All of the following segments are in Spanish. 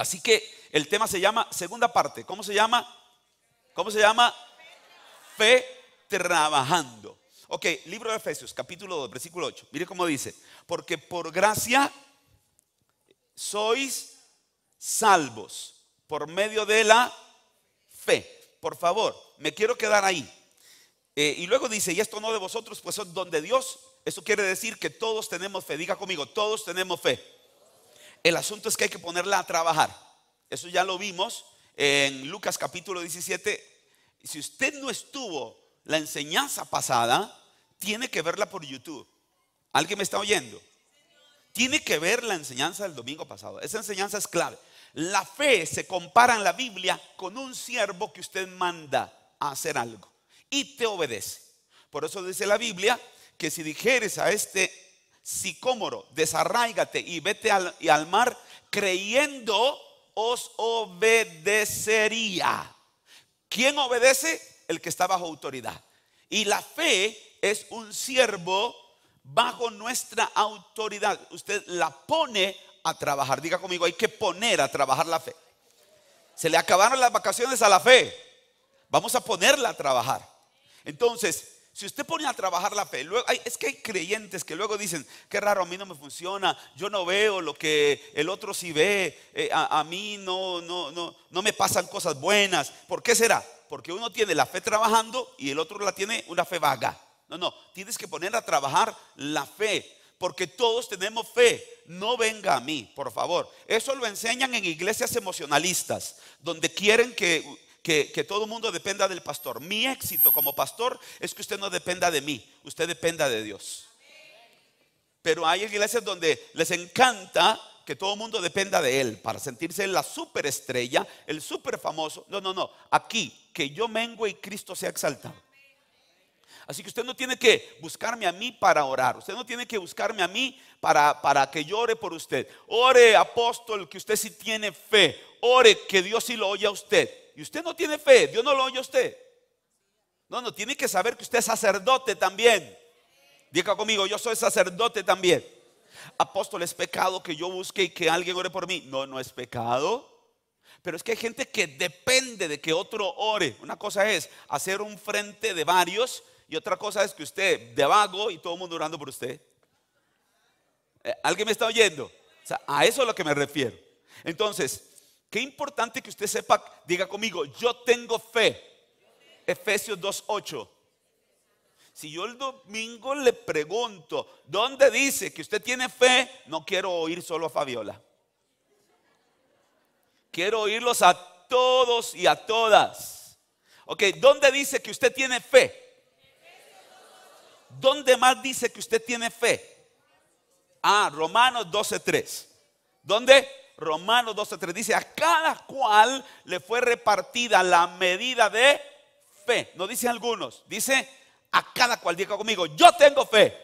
Así que el tema se llama, segunda parte, ¿cómo se llama? ¿Cómo se llama? Fe trabajando. Ok, libro de Efesios, capítulo 2, versículo 8. Mire cómo dice, porque por gracia sois salvos por medio de la fe. Por favor, me quiero quedar ahí. Eh, y luego dice, y esto no de vosotros, pues son donde Dios. Eso quiere decir que todos tenemos fe. Diga conmigo, todos tenemos fe. El asunto es que hay que ponerla a trabajar. Eso ya lo vimos en Lucas capítulo 17. Si usted no estuvo la enseñanza pasada, tiene que verla por YouTube. ¿Alguien me está oyendo? Tiene que ver la enseñanza del domingo pasado. Esa enseñanza es clave. La fe se compara en la Biblia con un siervo que usted manda a hacer algo y te obedece. Por eso dice la Biblia que si dijeres a este sicómoro, desarráigate y vete al, al mar, creyendo os obedecería. ¿Quién obedece? El que está bajo autoridad. Y la fe es un siervo bajo nuestra autoridad. Usted la pone a trabajar. Diga conmigo, hay que poner a trabajar la fe. Se le acabaron las vacaciones a la fe. Vamos a ponerla a trabajar. Entonces, si usted pone a trabajar la fe, es que hay creyentes que luego dicen, qué raro, a mí no me funciona, yo no veo lo que el otro sí ve, eh, a, mí no, no, no, no me pasan cosas buenas. ¿Por qué será? Porque uno tiene la fe trabajando y el otro la tiene una fe vaga. No, no, tienes que poner a trabajar la fe, porque todos tenemos fe. No venga a mí, por favor. Eso lo enseñan en iglesias emocionalistas, donde quieren que que, todo el mundo dependa del pastor. Mi éxito como pastor es que usted no dependa de mí, usted dependa de Dios. Pero hay iglesias donde les encanta que todo el mundo dependa de él para sentirse la superestrella, el super famoso. No, no, no. Aquí, que yo mengue y Cristo sea exaltado. Así que usted no tiene que buscarme a mí para orar. Usted no tiene que buscarme a mí para, para que yo ore por usted. Ore, apóstol, que usted si tiene fe. Ore, que Dios si lo oye a usted usted no tiene fe, Dios no lo oye a usted. No, no, tiene que saber que usted es sacerdote también. Diga conmigo, yo soy sacerdote también. Apóstol, es pecado que yo busque y que alguien ore por mí. No, no es pecado. Pero es que hay gente que depende de que otro ore. Una cosa es hacer un frente de varios y otra cosa es que usted de vago y todo el mundo orando por usted. Eh, ¿Alguien me está oyendo? O sea, a eso es a lo que me refiero. Entonces, Qué importante que usted sepa, diga conmigo, yo tengo fe. Efesios 2.8. Si yo el domingo le pregunto, ¿dónde dice que usted tiene fe? No quiero oír solo a Fabiola. Quiero oírlos a todos y a todas. Ok, ¿dónde dice que usted tiene fe? ¿Dónde más dice que usted tiene fe? Ah, Romanos 12.3. ¿Dónde? Romanos 12:3 dice, a cada cual le fue repartida la medida de fe. No dice algunos, dice a cada cual. Diga conmigo, yo tengo fe.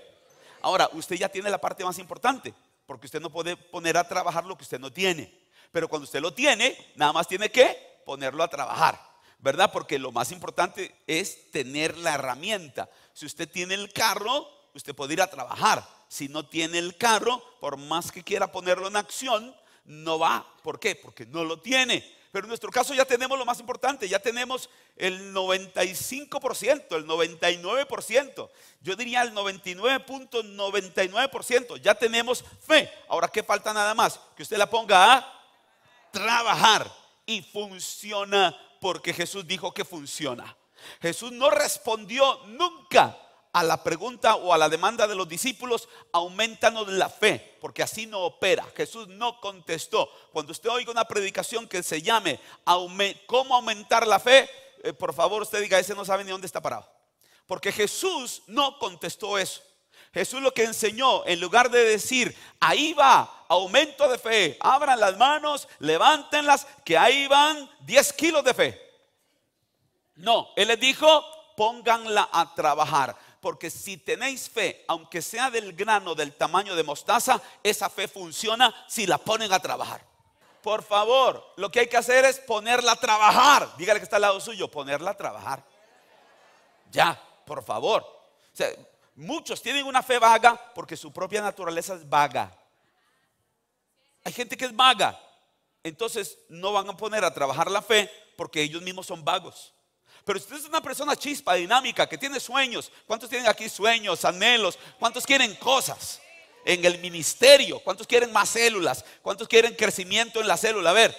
Ahora, usted ya tiene la parte más importante, porque usted no puede poner a trabajar lo que usted no tiene. Pero cuando usted lo tiene, nada más tiene que ponerlo a trabajar, ¿verdad? Porque lo más importante es tener la herramienta. Si usted tiene el carro, usted puede ir a trabajar. Si no tiene el carro, por más que quiera ponerlo en acción, no va. ¿Por qué? Porque no lo tiene. Pero en nuestro caso ya tenemos lo más importante, ya tenemos el 95%, el 99%, yo diría el 99.99%, ya tenemos fe. Ahora, ¿qué falta nada más? Que usted la ponga a trabajar y funciona porque Jesús dijo que funciona. Jesús no respondió nunca a la pregunta o a la demanda de los discípulos, aumentanos la fe, porque así no opera. Jesús no contestó. Cuando usted oiga una predicación que se llame ¿Cómo aumentar la fe? Eh, por favor, usted diga, ese no sabe ni dónde está parado. Porque Jesús no contestó eso. Jesús lo que enseñó, en lugar de decir, ahí va, aumento de fe, abran las manos, levántenlas, que ahí van 10 kilos de fe. No, Él les dijo, pónganla a trabajar porque si tenéis fe, aunque sea del grano del tamaño de mostaza, esa fe funciona si la ponen a trabajar. Por favor, lo que hay que hacer es ponerla a trabajar. Dígale que está al lado suyo, ponerla a trabajar. Ya, por favor. muchos tienen una fe vaga porque su propia naturaleza es vaga. Hay gente que es vaga. Entonces no van a poner a trabajar la fe porque ellos mismos son vagos. Pero si usted es una persona chispa, dinámica, que tiene sueños, ¿cuántos tienen aquí sueños, anhelos? ¿Cuántos quieren cosas? En el ministerio, ¿cuántos quieren más células? ¿Cuántos quieren crecimiento en la célula? A ver,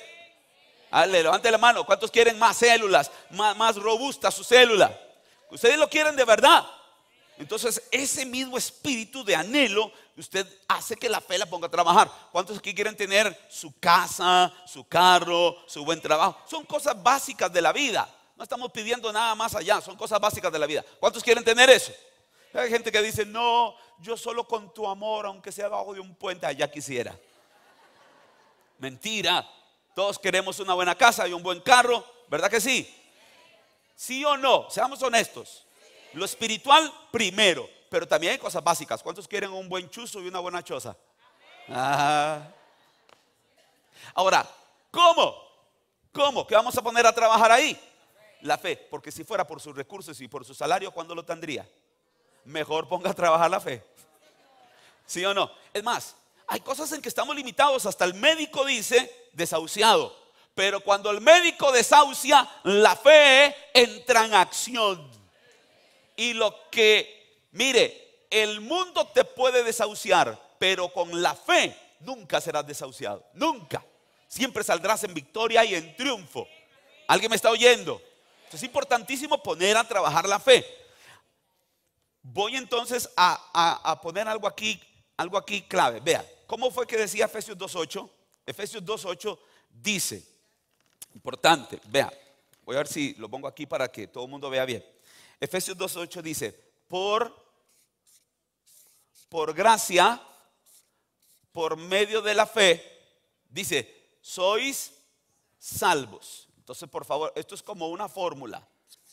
Ale, levante la mano. ¿Cuántos quieren más células? Más, más robusta su célula. Ustedes lo quieren de verdad. Entonces, ese mismo espíritu de anhelo, usted hace que la fe la ponga a trabajar. ¿Cuántos aquí quieren tener su casa, su carro, su buen trabajo? Son cosas básicas de la vida no estamos pidiendo nada más allá, son cosas básicas de la vida. ¿Cuántos quieren tener eso? Hay gente que dice, no, yo solo con tu amor, aunque sea abajo de un puente, allá quisiera. Mentira, todos queremos una buena casa y un buen carro, ¿verdad que sí? Sí o no, seamos honestos. Lo espiritual primero, pero también hay cosas básicas. ¿Cuántos quieren un buen chuzo y una buena choza? Ahora, ¿cómo? ¿Cómo? ¿Qué vamos a poner a trabajar ahí? La fe, porque si fuera por sus recursos y por su salario, ¿cuándo lo tendría? Mejor ponga a trabajar la fe. ¿Sí o no? Es más, hay cosas en que estamos limitados. Hasta el médico dice desahuciado. Pero cuando el médico desahucia, la fe entra en acción. Y lo que, mire, el mundo te puede desahuciar, pero con la fe nunca serás desahuciado. Nunca. Siempre saldrás en victoria y en triunfo. ¿Alguien me está oyendo? Es importantísimo poner a trabajar la fe. Voy entonces a, poner algo aquí, algo aquí clave. Vea, ¿cómo fue que decía Efesios 2.8? Efesios 2.8 dice, importante, vea, voy a ver si lo pongo aquí para que todo el mundo vea bien. Efesios 2.8 dice, por, por gracia, por medio de la fe, dice, sois salvos. Entonces, por favor, esto es como una fórmula.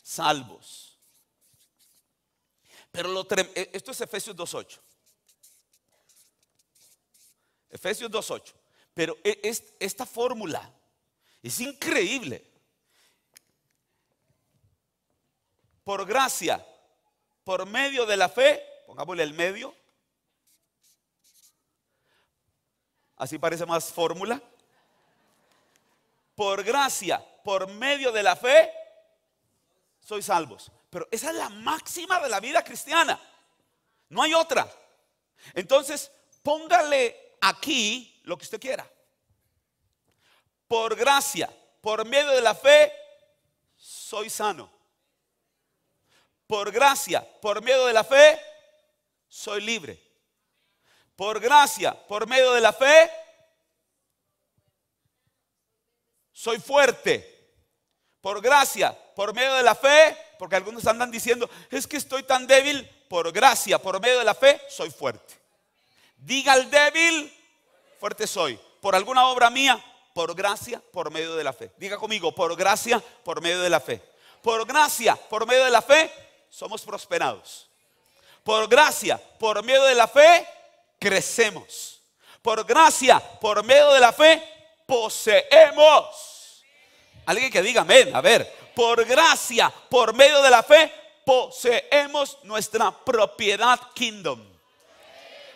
Salvos. Pero lo eh, esto es Efesios 2.8. Efesios 2.8. Pero e-, esta fórmula es increíble. Por gracia, por medio de la fe, pongámosle el medio, así parece más fórmula, por gracia, por medio de la fe, soy salvos. Pero esa es la máxima de la vida cristiana. No hay otra. Entonces, póngale aquí lo que usted quiera. Por gracia, por medio de la fe, soy sano. Por gracia, por medio de la fe, soy libre. Por gracia, por medio de la fe, soy fuerte por gracia, por medio de la fe, porque algunos andan diciendo, es que estoy tan débil, por gracia, por medio de la fe, soy fuerte. Diga al débil, fuerte soy. Por alguna obra mía, por gracia, por medio de la fe. Diga conmigo, por gracia, por medio de la fe. Por gracia, por medio de la fe, somos prosperados. Por gracia, por medio de la fe, crecemos. Por gracia, por medio de la fe, poseemos. Alguien que diga amén. A ver, por gracia, por medio de la fe, poseemos nuestra propiedad kingdom.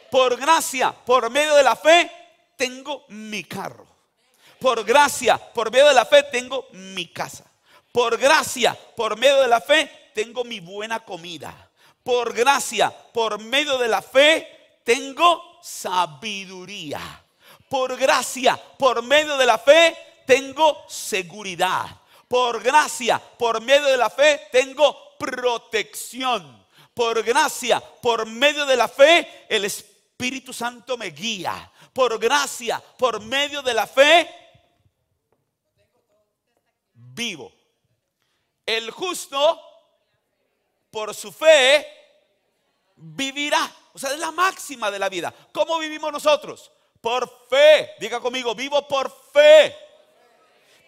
Por gracia, por medio de la fe, tengo mi carro. Por gracia, por medio de la fe, tengo mi casa. Por gracia, por medio de la fe, tengo mi buena comida. Por gracia, por medio de la fe, tengo sabiduría. Por gracia, por medio de la fe, tengo seguridad. Por gracia, por medio de la fe, tengo protección. Por gracia, por medio de la fe, el Espíritu Santo me guía. Por gracia, por medio de la fe, vivo. El justo, por su fe, vivirá. O sea, es la máxima de la vida. ¿Cómo vivimos nosotros? Por fe. Diga conmigo, vivo por fe.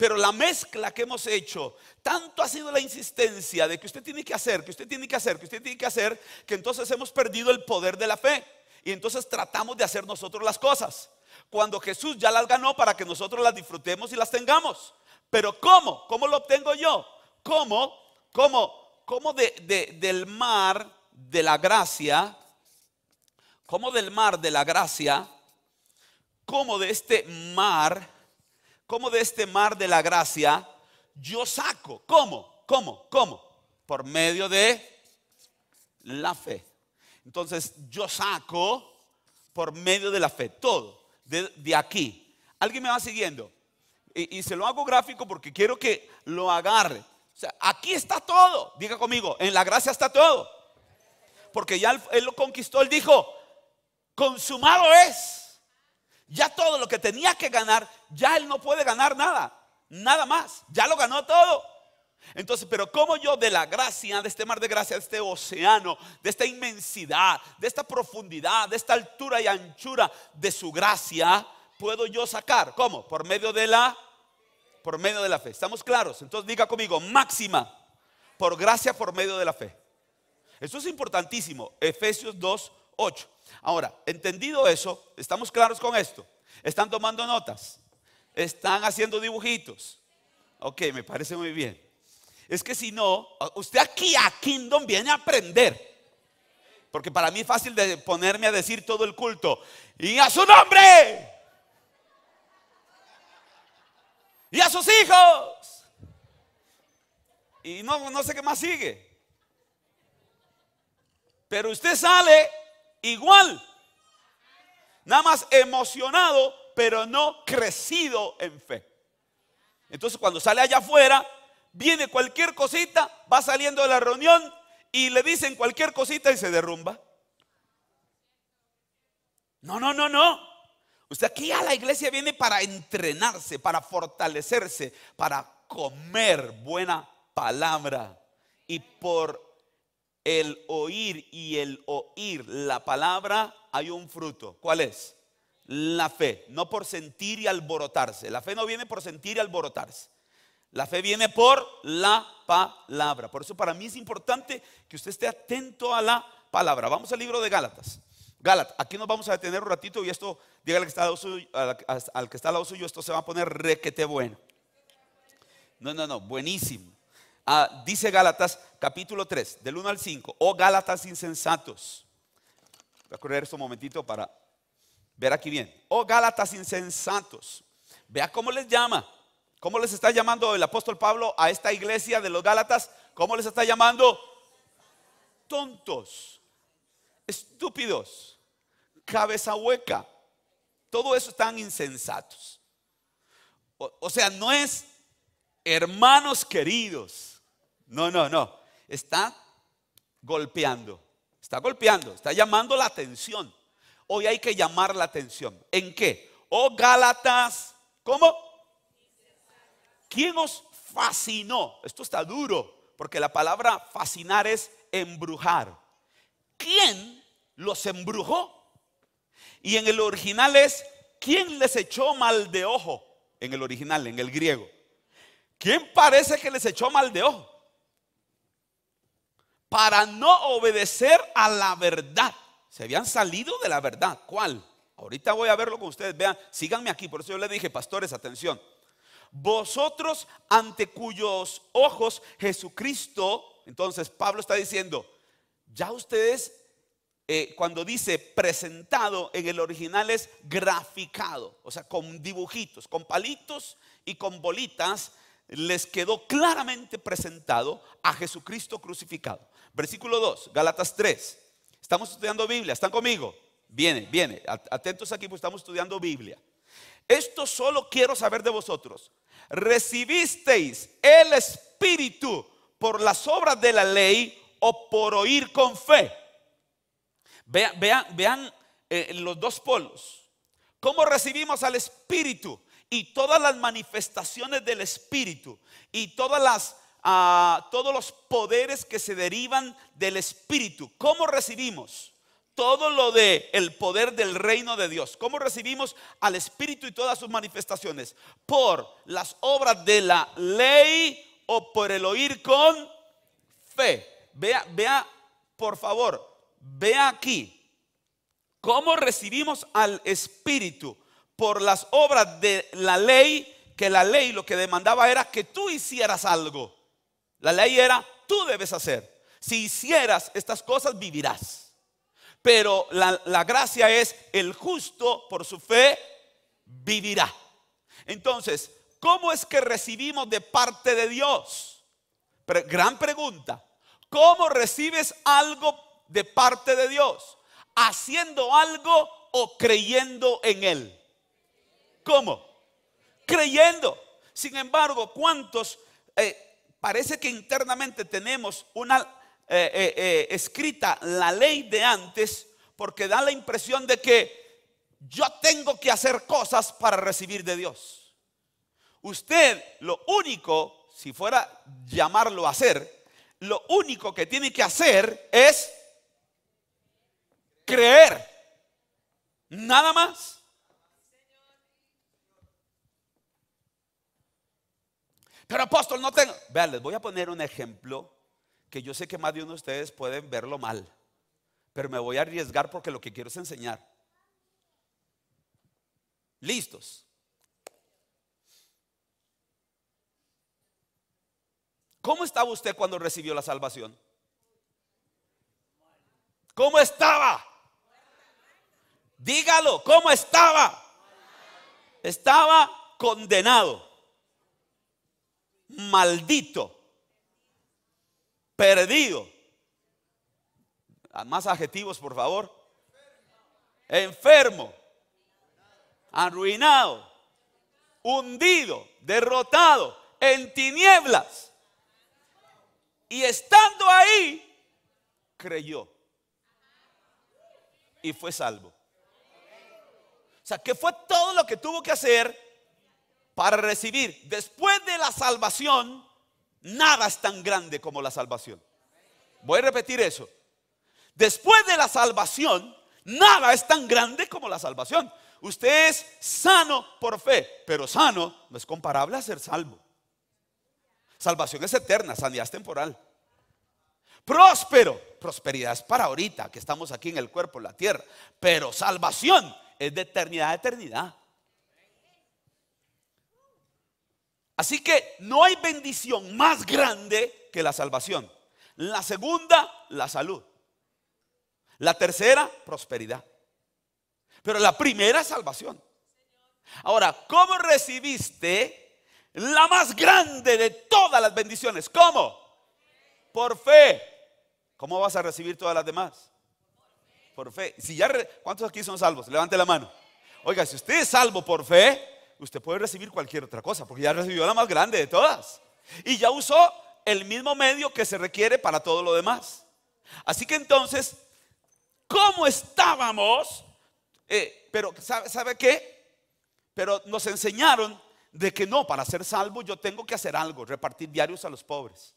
Pero la mezcla que hemos hecho, tanto ha sido la insistencia de que usted tiene que hacer, que usted tiene que hacer, que usted tiene que hacer, que entonces hemos perdido el poder de la fe. Y entonces tratamos de hacer nosotros las cosas. Cuando Jesús ya las ganó para que nosotros las disfrutemos y las tengamos. Pero ¿cómo? ¿Cómo lo obtengo yo? ¿Cómo? ¿Cómo? ¿Cómo de, del mar de la gracia? ¿Cómo del mar de la gracia? ¿Cómo de este mar cómo de este mar de la gracia yo saco. ¿Cómo? ¿Cómo? ¿Cómo? Por medio de la fe. Entonces, yo saco por medio de la fe todo, de, aquí. ¿Alguien me va siguiendo? Y, se lo hago gráfico porque quiero que lo agarre. O sea, aquí está todo. Diga conmigo, en la gracia está todo. Porque ya él lo conquistó, él dijo, consumado es. Ya todo lo que tenía que ganar, ya él no puede ganar nada. Nada más. Ya lo ganó todo. Entonces, pero como yo de la gracia, de este mar de gracia, de este océano, de esta inmensidad, de esta profundidad, de esta altura y anchura de su gracia, puedo yo sacar? ¿Cómo? Por medio de la por medio de la fe. ¿Estamos claros? Entonces diga conmigo, máxima por gracia por medio de la fe. Eso es importantísimo. Efesios 2 Ahora, entendido eso, estamos claros con esto. Están tomando notas, están haciendo dibujitos. Ok, me parece muy bien. Es que si no, usted aquí a Kingdom viene a aprender. Porque para mí es fácil de ponerme a decir todo el culto. Y a su nombre. Y a sus hijos. Y no, no sé qué más sigue. Pero usted sale igual. Nada más emocionado, pero no crecido en fe. Entonces cuando sale allá afuera, viene cualquier cosita, va saliendo de la reunión y le dicen cualquier cosita y se derrumba. No, no, no, no. Usted aquí a la iglesia viene para entrenarse, para fortalecerse, para comer buena palabra y por el oír y el oír la palabra hay un fruto. ¿Cuál es? La fe, no por sentir y alborotarse. La fe no viene por sentir y alborotarse. La fe viene por la palabra. Por eso para mí es importante que usted esté atento a la palabra. Vamos al libro de Gálatas. Gálatas, aquí nos vamos a detener un ratito y esto, diga al que está al, que está lado suyo, esto se va a poner requete bueno. No, no, no, buenísimo. Ah, dice Gálatas capítulo 3, del 1 al 5, oh Gálatas insensatos. Voy a correr esto un momentito para ver aquí bien. Oh Gálatas insensatos. Vea cómo les llama. ¿Cómo les está llamando el apóstol Pablo a esta iglesia de los Gálatas? ¿Cómo les está llamando? Tontos, estúpidos, cabeza hueca. Todo eso están insensatos. o sea, no es hermanos queridos no, no, no. Está golpeando, está golpeando, está llamando la atención. Hoy hay que llamar la atención. ¿En qué? Oh Gálatas, ¿cómo? ¿Quién os fascinó? Esto está duro, porque la palabra fascinar es embrujar. ¿Quién los embrujó? Y en el original es, ¿quién les echó mal de ojo? En el original, en el griego. ¿Quién parece que les echó mal de ojo? para no obedecer a la verdad. Se habían salido de la verdad. ¿Cuál? Ahorita voy a verlo con ustedes. Vean, síganme aquí. Por eso yo les dije, pastores, atención. Vosotros ante cuyos ojos Jesucristo, entonces Pablo está diciendo, ya ustedes, eh, cuando dice presentado en el original es graficado, o sea, con dibujitos, con palitos y con bolitas, les quedó claramente presentado a Jesucristo crucificado. Versículo 2, Galatas 3. Estamos estudiando Biblia, ¿están conmigo? Viene, viene. Atentos aquí, porque estamos estudiando Biblia. Esto solo quiero saber de vosotros. ¿Recibisteis el Espíritu por las obras de la ley o por oír con fe? Vean, vean, eh, vean los dos polos. ¿Cómo recibimos al Espíritu? Y todas las manifestaciones del Espíritu y todas las a todos los poderes que se derivan del Espíritu. ¿Cómo recibimos? Todo lo de el poder del reino de Dios. ¿Cómo recibimos al Espíritu y todas sus manifestaciones? Por las obras de la ley o por el oír con fe. Vea, vea, por favor, vea aquí. ¿Cómo recibimos al Espíritu? Por las obras de la ley, que la ley lo que demandaba era que tú hicieras algo. La ley era, tú debes hacer. Si hicieras estas cosas, vivirás. Pero la, gracia es, el justo por su fe vivirá. Entonces, ¿cómo es que recibimos de parte de Dios? gran pregunta. ¿Cómo recibes algo de parte de Dios? ¿Haciendo algo o creyendo en Él? ¿Cómo? Creyendo. Sin embargo, ¿cuántos eh, parece que internamente tenemos una eh, eh, eh, escrita la ley de antes porque da la impresión de que yo tengo que hacer cosas para recibir de Dios. Usted lo único, si fuera llamarlo a hacer, lo único que tiene que hacer es creer. Nada más. Pero apóstol, no tengo. Vean, les voy a poner un ejemplo que yo sé que más de uno de ustedes pueden verlo mal, pero me voy a arriesgar porque lo que quiero es enseñar. Listos. ¿Cómo estaba usted cuando recibió la salvación? ¿Cómo estaba? Dígalo, ¿cómo estaba? Estaba condenado maldito, perdido. Ah, más adjetivos, por favor. Enfermo, arruinado, hundido, derrotado, en tinieblas. Y estando ahí, creyó. Y fue salvo. O sea, que fue todo lo que tuvo que hacer para recibir. Después de la salvación, nada es tan grande como la salvación. Voy a repetir eso. Después de la salvación, nada es tan grande como la salvación. Usted es sano por fe, pero sano no es comparable a ser salvo. Salvación es eterna, sanidad es temporal. Próspero, prosperidad es para ahorita que estamos aquí en el cuerpo, en la tierra, pero salvación es de eternidad a eternidad. Así que no hay bendición más grande que la salvación. La segunda, la salud. La tercera, prosperidad. Pero la primera salvación. Ahora, ¿cómo recibiste la más grande de todas las bendiciones? ¿Cómo? Por fe. ¿Cómo vas a recibir todas las demás? Por fe. Si ya ¿Cuántos aquí son salvos? Levante la mano. Oiga, si usted es salvo por fe, usted puede recibir cualquier otra cosa, porque ya recibió la más grande de todas. Y ya usó el mismo medio que se requiere para todo lo demás. Así que entonces, ¿cómo estábamos? Eh, pero ¿sabe, ¿sabe qué? Pero nos enseñaron de que no, para ser salvo yo tengo que hacer algo, repartir diarios a los pobres.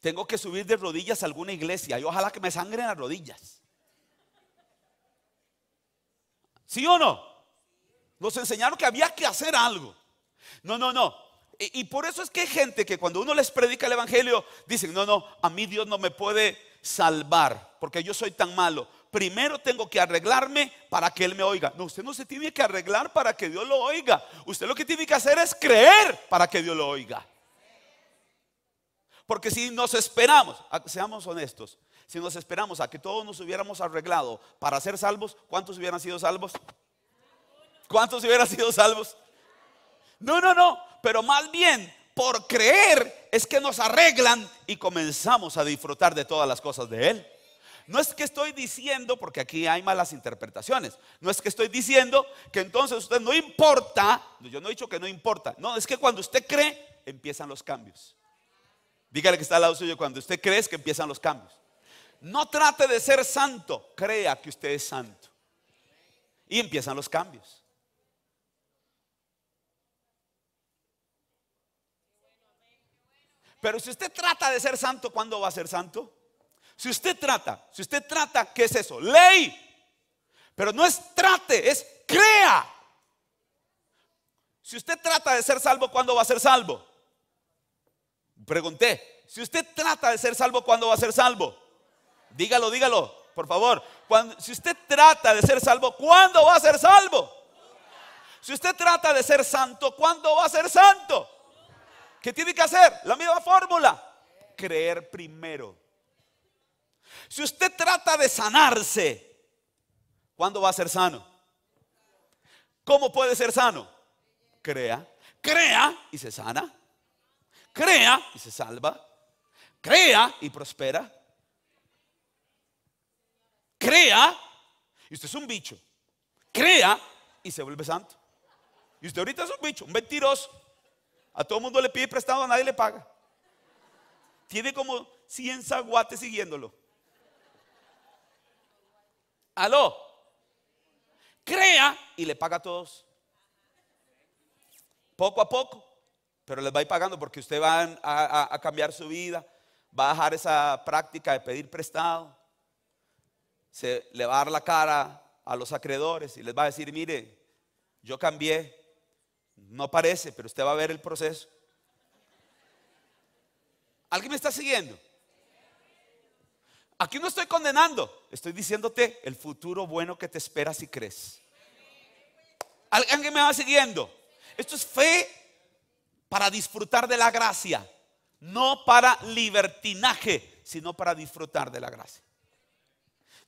Tengo que subir de rodillas a alguna iglesia y ojalá que me sangren las rodillas. ¿Sí o no? Nos enseñaron que había que hacer algo. No, no, no. Y, por eso es que hay gente que cuando uno les predica el Evangelio, dicen, no, no, a mí Dios no me puede salvar porque yo soy tan malo. Primero tengo que arreglarme para que Él me oiga. No, usted no se tiene que arreglar para que Dios lo oiga. Usted lo que tiene que hacer es creer para que Dios lo oiga. Porque si nos esperamos, seamos honestos, si nos esperamos a que todos nos hubiéramos arreglado para ser salvos, ¿cuántos hubieran sido salvos? ¿Cuántos hubieran sido salvos? No, no, no. Pero más bien, por creer es que nos arreglan y comenzamos a disfrutar de todas las cosas de Él. No es que estoy diciendo, porque aquí hay malas interpretaciones, no es que estoy diciendo que entonces usted no importa, yo no he dicho que no importa, no, es que cuando usted cree, empiezan los cambios. Dígale que está al lado suyo, cuando usted cree es que empiezan los cambios. No trate de ser santo, crea que usted es santo. Y empiezan los cambios. Pero si usted trata de ser santo, ¿cuándo va a ser santo? Si usted trata, si usted trata, ¿qué es eso? Ley. Pero no es trate, es crea. Si usted trata de ser salvo, ¿cuándo va a ser salvo? Pregunté, si usted trata de ser salvo, ¿cuándo va a ser salvo? Dígalo, dígalo, por favor. Cuando, si usted trata de ser salvo, ¿cuándo va a ser salvo? Si usted trata de ser santo, ¿cuándo va a ser santo? ¿Qué tiene que hacer? La misma fórmula. Creer primero. Si usted trata de sanarse, ¿cuándo va a ser sano? ¿Cómo puede ser sano? Crea. Crea y se sana. Crea y se salva. Crea y prospera. Crea y usted es un bicho. Crea y se vuelve santo. Y usted ahorita es un bicho, un mentiroso. A todo mundo le pide prestado, a nadie le paga. Tiene como 100 zaguates siguiéndolo. Aló. Crea y le paga a todos. Poco a poco. Pero les va a ir pagando porque usted va a, a cambiar su vida. Va a dejar esa práctica de pedir prestado. Se, le va a dar la cara a los acreedores y les va a decir, mire, yo cambié, no parece, pero usted va a ver el proceso. ¿Alguien me está siguiendo? Aquí no estoy condenando, estoy diciéndote el futuro bueno que te espera si crees. ¿Alguien me va siguiendo? Esto es fe para disfrutar de la gracia, no para libertinaje, sino para disfrutar de la gracia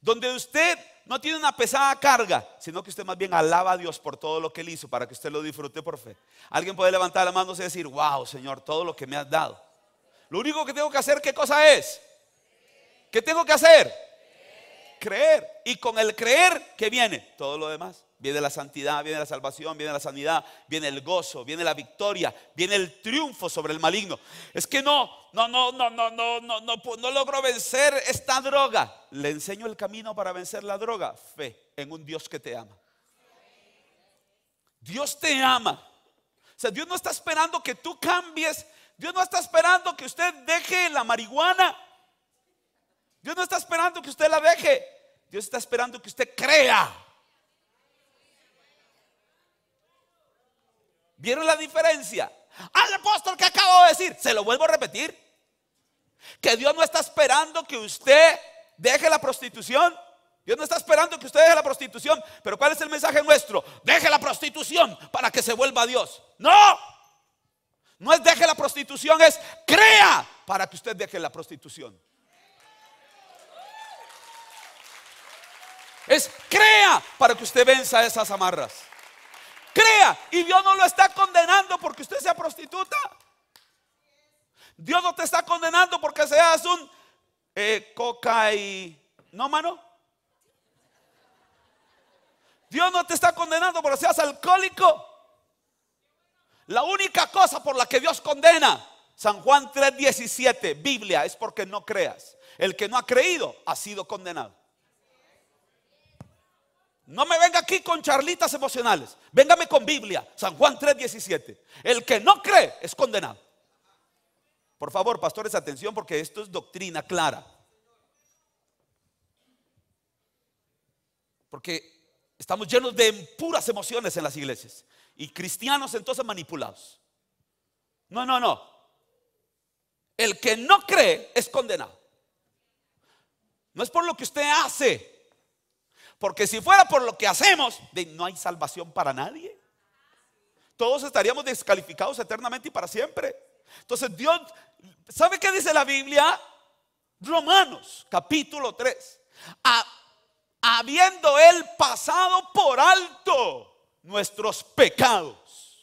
donde usted no tiene una pesada carga, sino que usted más bien alaba a Dios por todo lo que él hizo para que usted lo disfrute por fe. Alguien puede levantar la mano y decir, wow, Señor, todo lo que me has dado. Lo único que tengo que hacer, ¿qué cosa es? ¿Qué tengo que hacer? Creer. Y con el creer, que viene? Todo lo demás. Viene la santidad, viene la salvación, viene la sanidad, viene el gozo, viene la victoria, viene el triunfo sobre el maligno. Es que no, no, no, no, no, no, no, no, no logro vencer esta droga. Le enseño el camino para vencer la droga. Fe en un Dios que te ama. Dios te ama. O sea, Dios no está esperando que tú cambies. Dios no está esperando que usted deje la marihuana. Dios no está esperando que usted la deje. Dios está esperando que usted crea ¿Vieron la diferencia? Al apóstol que acabo de decir, se lo vuelvo a repetir, que Dios no está esperando que usted deje la prostitución. Dios no está esperando que usted deje la prostitución. Pero ¿cuál es el mensaje nuestro? Deje la prostitución para que se vuelva a Dios. No. No es deje la prostitución, es crea para que usted deje la prostitución. Es crea para que usted venza esas amarras crea. Y Dios no lo está condenando porque usted sea prostituta. Dios no te está condenando porque seas un eh, coca y... ¿No, mano? Dios no te está condenando porque seas alcohólico. La única cosa por la que Dios condena, San Juan 3:17, Biblia, es porque no creas. El que no ha creído ha sido condenado. No me venga aquí con charlitas emocionales. Véngame con Biblia, San Juan 3:17. El que no cree es condenado. Por favor, pastores, atención porque esto es doctrina clara. Porque estamos llenos de puras emociones en las iglesias y cristianos entonces manipulados. No, no, no. El que no cree es condenado. No es por lo que usted hace, porque si fuera por lo que hacemos, no hay salvación para nadie. Todos estaríamos descalificados eternamente y para siempre. Entonces Dios, ¿sabe qué dice la Biblia? Romanos capítulo 3. habiendo él pasado por alto nuestros pecados.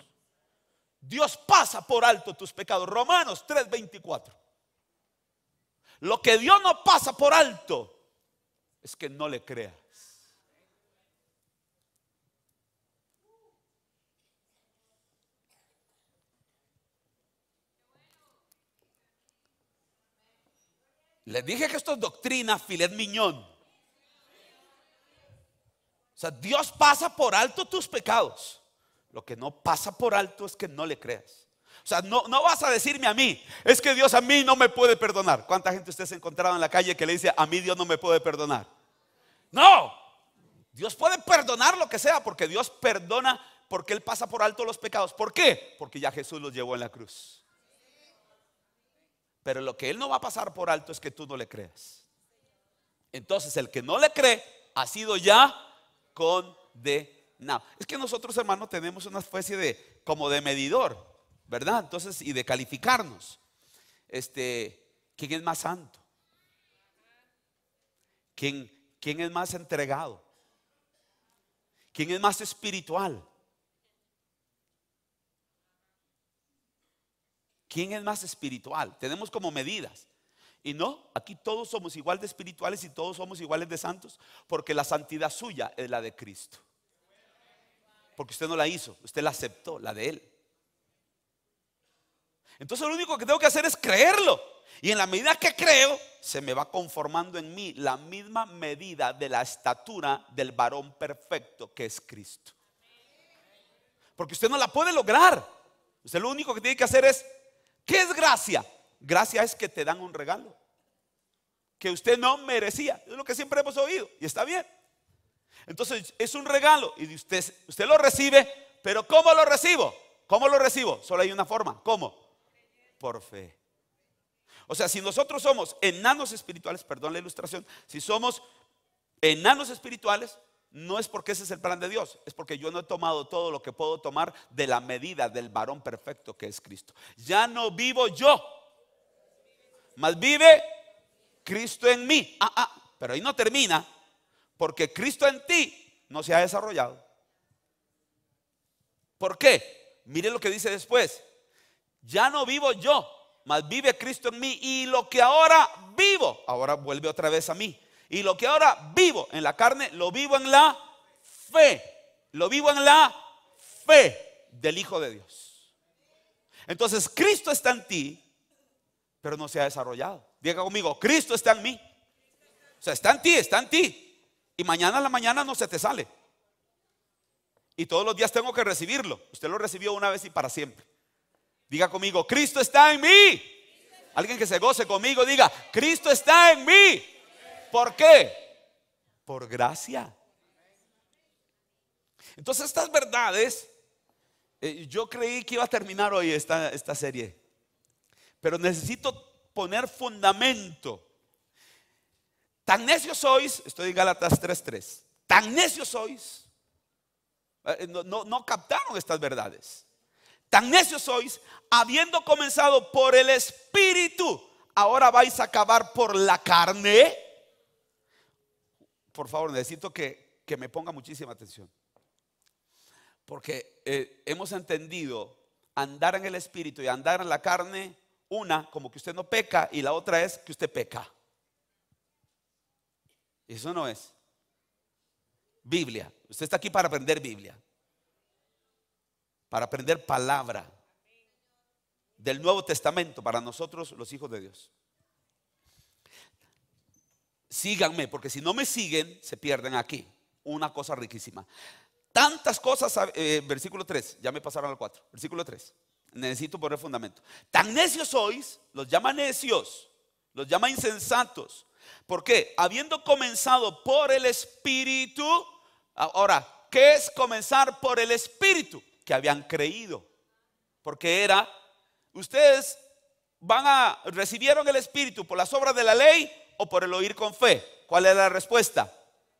Dios pasa por alto tus pecados. Romanos 3:24. Lo que Dios no pasa por alto es que no le crea. Les dije que esto es doctrina filet miñón. O sea, Dios pasa por alto tus pecados. Lo que no pasa por alto es que no le creas. O sea, no, no vas a decirme a mí, es que Dios a mí no me puede perdonar. ¿Cuánta gente usted se ha encontrado en la calle que le dice, a mí Dios no me puede perdonar? No, Dios puede perdonar lo que sea porque Dios perdona porque Él pasa por alto los pecados. ¿Por qué? Porque ya Jesús los llevó en la cruz. Pero lo que Él no va a pasar por alto es que tú no le creas. Entonces el que no le cree ha sido ya condenado. Es que nosotros hermanos tenemos una especie de como de medidor, ¿verdad? Entonces y de calificarnos. Este, ¿quién es más santo? ¿Quién, quién es más entregado? ¿Quién es más espiritual? ¿Quién es más espiritual? Tenemos como medidas. Y no, aquí todos somos igual de espirituales y todos somos iguales de santos, porque la santidad suya es la de Cristo. Porque usted no la hizo, usted la aceptó, la de Él. Entonces lo único que tengo que hacer es creerlo. Y en la medida que creo, se me va conformando en mí la misma medida de la estatura del varón perfecto que es Cristo. Porque usted no la puede lograr. Usted lo único que tiene que hacer es ¿Qué es gracia? Gracia es que te dan un regalo que usted no merecía. Es lo que siempre hemos oído y está bien. Entonces es un regalo y usted, usted lo recibe, pero ¿cómo lo recibo? ¿Cómo lo recibo? Solo hay una forma. ¿Cómo? Por fe. O sea, si nosotros somos enanos espirituales, perdón la ilustración, si somos enanos espirituales, no es porque ese es el plan de Dios, es porque yo no he tomado todo lo que puedo tomar de la medida del varón perfecto que es Cristo. Ya no vivo yo, más vive Cristo en mí. Ah, ah, pero ahí no termina, porque Cristo en ti no se ha desarrollado. ¿Por qué? Mire lo que dice después. Ya no vivo yo, mas vive Cristo en mí y lo que ahora vivo, ahora vuelve otra vez a mí y lo que ahora vivo en la carne, lo vivo en la fe. Lo vivo en la fe del Hijo de Dios. Entonces Cristo está en ti, pero no se ha desarrollado. Diga conmigo, Cristo está en mí. O sea, está en ti, está en ti. Y mañana a la mañana no se te sale. Y todos los días tengo que recibirlo. Usted lo recibió una vez y para siempre. Diga conmigo, Cristo está en mí. Alguien que se goce conmigo, diga, Cristo está en mí. ¿Por qué? Por gracia. Entonces estas verdades, eh, yo creí que iba a terminar hoy esta, esta serie, pero necesito poner fundamento. Tan necios sois, estoy en Gálatas 3:3, tan necios sois, eh, no, no captaron estas verdades. Tan necios sois, habiendo comenzado por el Espíritu, ahora vais a acabar por la carne por favor, necesito que, que me ponga muchísima atención. Porque eh, hemos entendido andar en el espíritu y andar en la carne, una como que usted no peca y la otra es que usted peca. Eso no es. Biblia. Usted está aquí para aprender Biblia. Para aprender palabra del Nuevo Testamento para nosotros los hijos de Dios síganme, porque si no me siguen, se pierden aquí. Una cosa riquísima. Tantas cosas, eh, versículo 3, ya me pasaron al 4, versículo 3. Necesito poner fundamento. Tan necios sois, los llama necios, los llama insensatos. porque Habiendo comenzado por el Espíritu, ahora, ¿qué es comenzar por el Espíritu? Que habían creído. Porque era, ustedes van a, recibieron el Espíritu por las obras de la ley o por el oír con fe? ¿Cuál es la respuesta?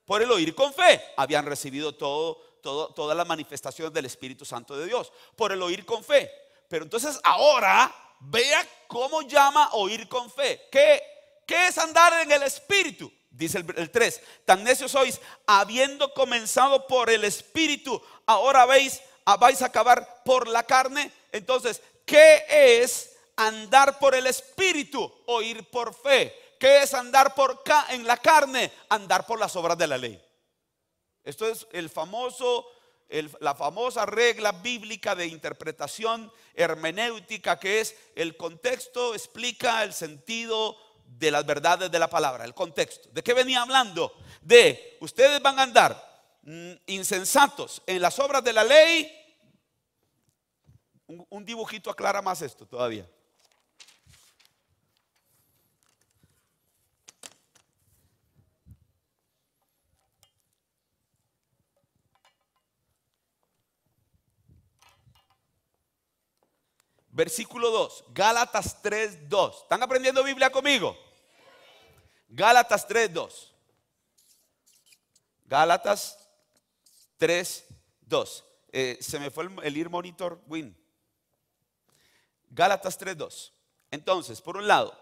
Por el oír con fe. Habían recibido todo, todo, toda la manifestación del Espíritu Santo de Dios. Por el oír con fe. Pero entonces ahora vea cómo llama oír con fe. ¿Qué, es andar en el Espíritu? Dice el, 3, tan necios sois, habiendo comenzado por el Espíritu, ahora veis, ah, vais a acabar por la carne. Entonces, ¿qué es andar por el Espíritu? Oír por fe. ¿Qué es andar por ca en la carne? Andar por las obras de la ley. Esto es el famoso, la famosa regla bíblica de interpretación hermenéutica que es el contexto explica el sentido de las verdades de la palabra, el contexto. ¿De qué venía hablando? De ustedes van a andar mm, insensatos en las obras de la ley. un dibujito aclara más esto todavía. versículo 2, Gálatas 3, 2. ¿Están aprendiendo Biblia conmigo? Gálatas 3, 2. Gálatas 3, 2. Eh, se me fue el, ir monitor, Win. Gálatas 3, 2. Entonces, por un lado,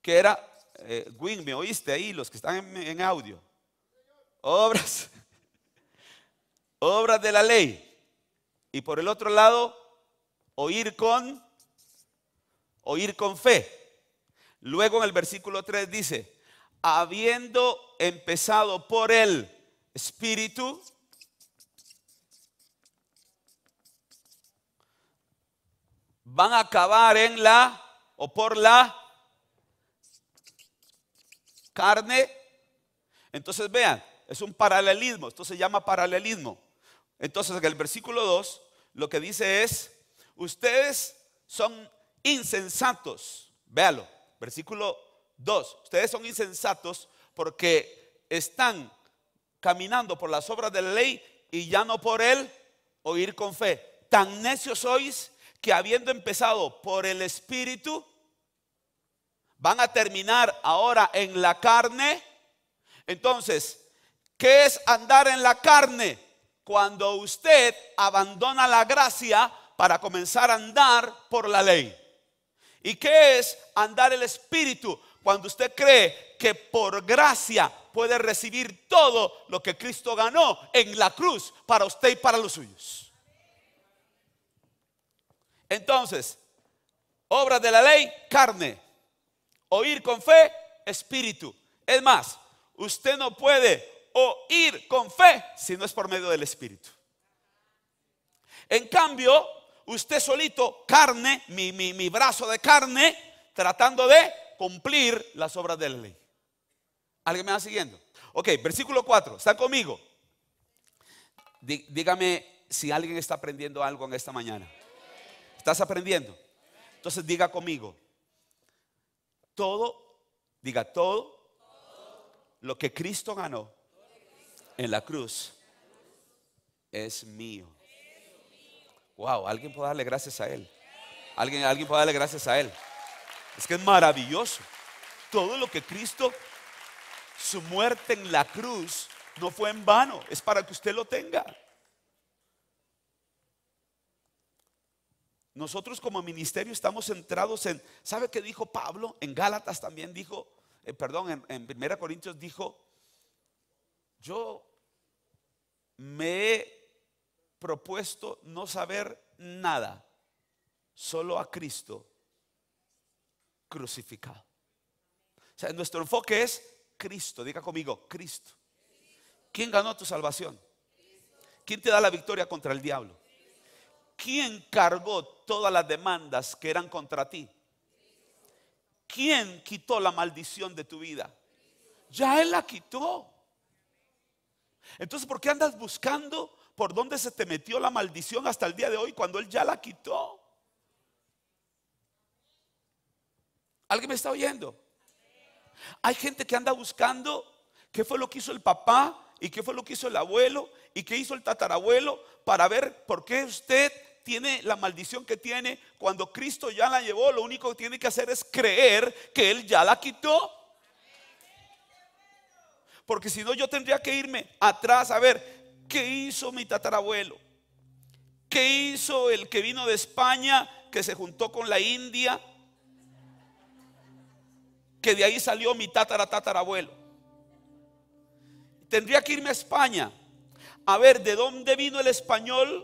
que era, eh, Win, ¿me oíste ahí? Los que están en, en audio. Obras, obras de la ley. Y por el otro lado, Oír con, oír con fe. Luego en el versículo 3 dice, habiendo empezado por el Espíritu, van a acabar en la o por la carne. Entonces vean, es un paralelismo, esto se llama paralelismo. Entonces en el versículo 2 lo que dice es, ustedes son insensatos. Véalo, versículo 2. Ustedes son insensatos porque están caminando por las obras de la ley y ya no por él o ir con fe. Tan necios sois que habiendo empezado por el Espíritu, van a terminar ahora en la carne. Entonces, ¿qué es andar en la carne? Cuando usted abandona la gracia para comenzar a andar por la ley. ¿Y qué es andar el Espíritu? Cuando usted cree que por gracia puede recibir todo lo que Cristo ganó en la cruz para usted y para los suyos. Entonces, obra de la ley, carne. Oír con fe, espíritu. Es más, usted no puede oír con fe si no es por medio del espíritu. En cambio, usted solito, carne, mi, brazo de carne, tratando de cumplir las obras de la ley. ¿Alguien me va siguiendo? Ok, versículo 4. Está conmigo? dígame si alguien está aprendiendo algo en esta mañana. ¿Estás aprendiendo? Entonces diga conmigo. Todo, diga todo lo que Cristo ganó en la cruz es mío. Wow, alguien puede darle gracias a Él. Alguien, alguien puede darle gracias a Él. Es que es maravilloso. Todo lo que Cristo, su muerte en la cruz, no fue en vano. Es para que usted lo tenga. Nosotros como ministerio estamos centrados en, ¿sabe qué dijo Pablo? En Gálatas también dijo, eh, perdón, en, en Corintios dijo, yo me he propuesto no saber nada, solo a Cristo crucificado. O sea, nuestro enfoque es Cristo, diga conmigo, Cristo. ¿Quién ganó tu salvación? ¿Quién te da la victoria contra el diablo? ¿Quién cargó todas las demandas que eran contra ti? ¿Quién quitó la maldición de tu vida? Ya Él la quitó. Entonces, ¿por qué andas buscando por dónde se te metió la maldición hasta el día de hoy cuando Él ya la quitó. ¿Alguien me está oyendo? Hay gente que anda buscando qué fue lo que hizo el papá y qué fue lo que hizo el abuelo y qué hizo el tatarabuelo para ver por qué usted tiene la maldición que tiene cuando Cristo ya la llevó. Lo único que tiene que hacer es creer que Él ya la quitó. Porque si no, yo tendría que irme atrás a ver ¿Qué hizo mi tatarabuelo? ¿Qué hizo el que vino de España, que se juntó con la India? Que de ahí salió mi tataratatarabuelo Tendría que irme a España a ver de dónde vino el español,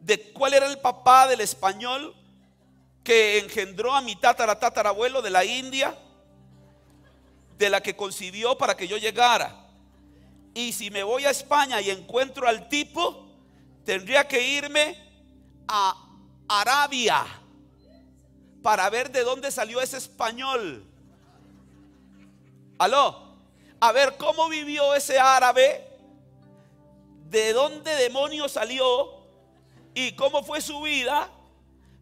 de cuál era el papá del español que engendró a mi tatara tatarabuelo de la India, de la que concibió para que yo llegara. Y si me voy a España y encuentro al tipo, tendría que irme a Arabia para ver de dónde salió ese español. Aló, a ver cómo vivió ese árabe, de dónde demonio salió y cómo fue su vida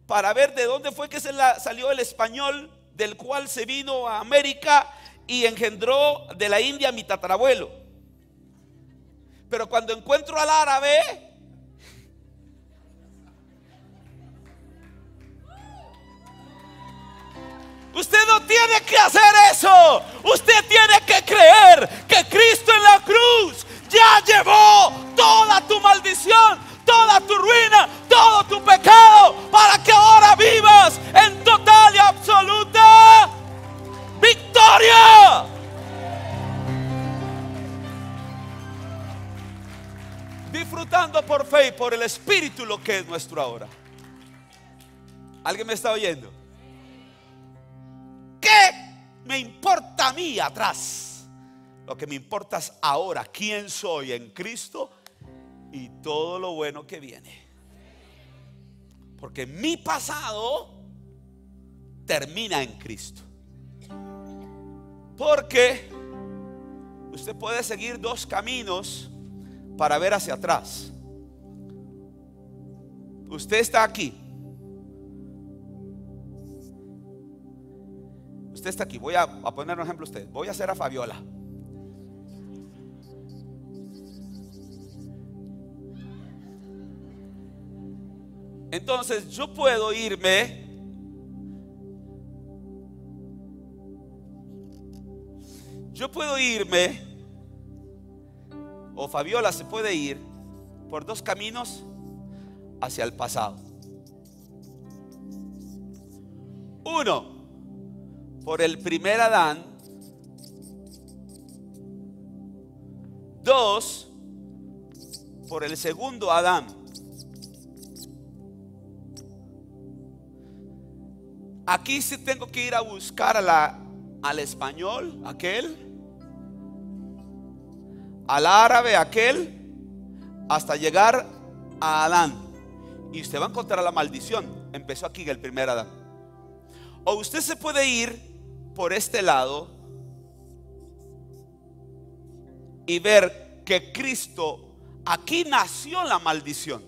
para ver de dónde fue que se la salió el español del cual se vino a América y engendró de la India mi tatarabuelo. Pero cuando encuentro al árabe, Usted no tiene que hacer eso. Usted tiene que creer que Cristo en la cruz ya llevó toda tu maldición, toda tu ruina, todo tu pecado, para que ahora vivas en total y absoluta victoria. disfrutando por fe y por el Espíritu lo que es nuestro ahora. ¿Alguien me está oyendo? ¿Qué me importa a mí atrás? Lo que me importa es ahora quién soy en Cristo y todo lo bueno que viene. Porque mi pasado termina en Cristo. Porque usted puede seguir dos caminos para ver hacia atrás. Usted está aquí. Usted está aquí. Voy a, poner un ejemplo usted. Voy a hacer a Fabiola. Entonces yo puedo irme Yo puedo irme o Fabiola se puede ir por dos caminos hacia el pasado. Uno, por el primer Adán. Dos, por el segundo Adán. Aquí sí tengo que ir a buscar al español, aquel al árabe aquel, hasta llegar a Adán. Y usted va a encontrar la maldición. Empezó aquí el primer Adán. O usted se puede ir por este lado y ver que Cristo, aquí nació la maldición.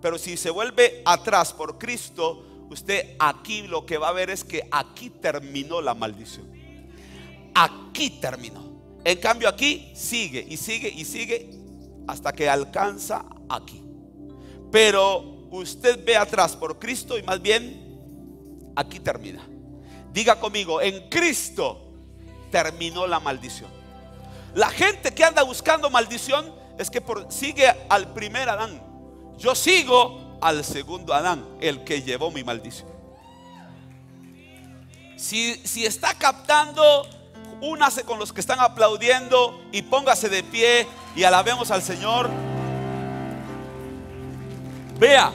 Pero si se vuelve atrás por Cristo, usted aquí lo que va a ver es que aquí terminó la maldición. Aquí terminó. En cambio aquí sigue y sigue y sigue hasta que alcanza aquí. Pero usted ve atrás por Cristo y más bien aquí termina. Diga conmigo, en Cristo terminó la maldición. La gente que anda buscando maldición es que sigue al primer Adán. Yo sigo al segundo Adán, el que llevó mi maldición. Si, si está captando únase con los que están aplaudiendo y póngase de pie y alabemos al Señor. Vea,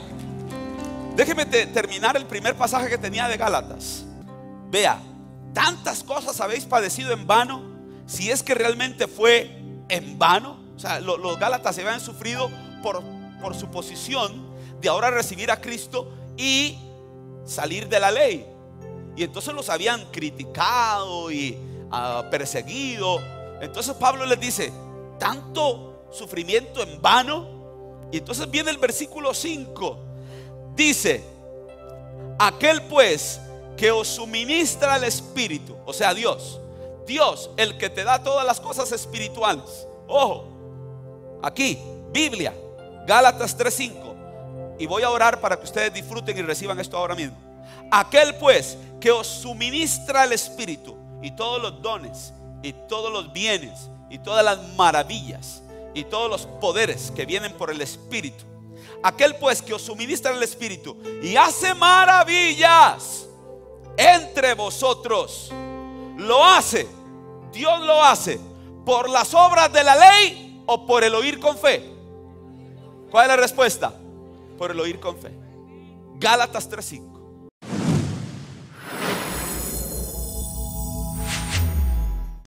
déjeme terminar el primer pasaje que tenía de Gálatas. Vea, tantas cosas habéis padecido en vano, si es que realmente fue en vano. O sea, los, Gálatas se habían sufrido por, por su posición de ahora recibir a Cristo y salir de la ley. Y entonces los habían criticado y perseguido. Entonces Pablo les dice, tanto sufrimiento en vano. Y entonces viene el versículo 5. Dice, aquel pues que os suministra el Espíritu, o sea, Dios, Dios, el que te da todas las cosas espirituales. Ojo, aquí, Biblia, Gálatas 3:5. Y voy a orar para que ustedes disfruten y reciban esto ahora mismo. Aquel pues que os suministra el Espíritu y todos los dones y todos los bienes y todas las maravillas y todos los poderes que vienen por el Espíritu. Aquel pues que os suministra el Espíritu y hace maravillas entre vosotros, lo hace, Dios lo hace, por las obras de la ley o por el oír con fe. ¿Cuál es la respuesta? Por el oír con fe. Gálatas 3:5.